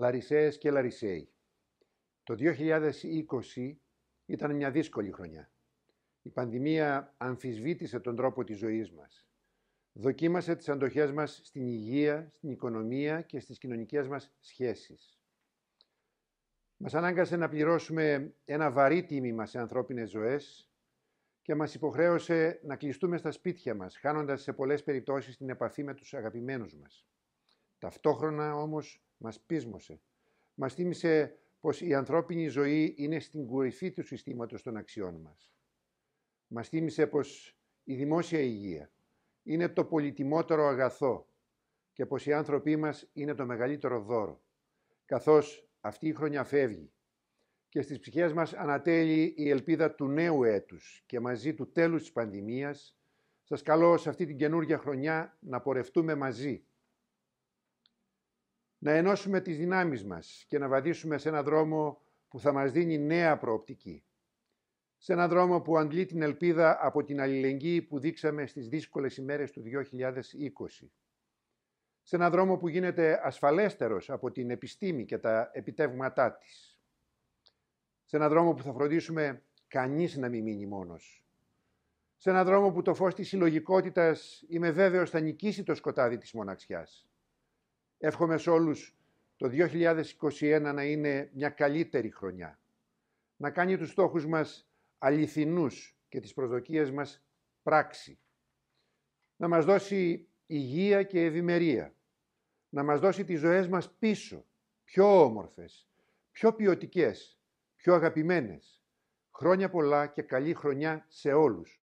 Λαρισαίες και Λαρισαίοι. Το 2020 ήταν μια δύσκολη χρονιά. Η πανδημία αμφισβήτησε τον τρόπο της ζωής μας. Δοκίμασε τις αντοχές μας στην υγεία, στην οικονομία και στις κοινωνικές μας σχέσεις. Μας ανάγκασε να πληρώσουμε ένα βαρύ τίμημα σε ανθρώπινες ζωές και μας υποχρέωσε να κλειστούμε στα σπίτια μας, χάνοντας σε πολλές περιπτώσεις την επαφή με τους αγαπημένους μας. Ταυτόχρονα όμως μας πείσμωσε. Μας θύμισε πως η ανθρώπινη ζωή είναι στην κορυφή του συστήματος των αξιών μας. Μας θύμισε πως η δημόσια υγεία είναι το πολυτιμότερο αγαθό και πως οι άνθρωποι μας είναι το μεγαλύτερο δώρο, καθώς αυτή η χρονιά φεύγει και στις ψυχές μας ανατέλει η ελπίδα του νέου έτους και μαζί του τέλους της πανδημίας, σας καλώ σε αυτή την καινούργια χρονιά να πορευτούμε μαζί να ενώσουμε τις δυνάμεις μας και να βαδίσουμε σε έναν δρόμο που θα μας δίνει νέα προοπτική. Σε έναν δρόμο που αντλεί την ελπίδα από την αλληλεγγύη που δείξαμε στις δύσκολες ημέρες του 2020. Σε έναν δρόμο που γίνεται ασφαλέστερος από την επιστήμη και τα επιτεύγματά της. Σε έναν δρόμο που θα φροντίσουμε κανείς να μην μείνει μόνος. Σε έναν δρόμο που το φως της συλλογικότητας είμαι βέβαιος θα νικήσει το σκοτάδι της μοναξιάς Εύχομαι σε όλους το 2021 να είναι μια καλύτερη χρονιά. Να κάνει τους στόχους μας αληθινούς και τις προσδοκίες μας πράξη. Να μας δώσει υγεία και ευημερία. Να μας δώσει τις ζωές μας πίσω, πιο όμορφες, πιο ποιοτικές, πιο αγαπημένες. Χρόνια πολλά και καλή χρονιά σε όλους.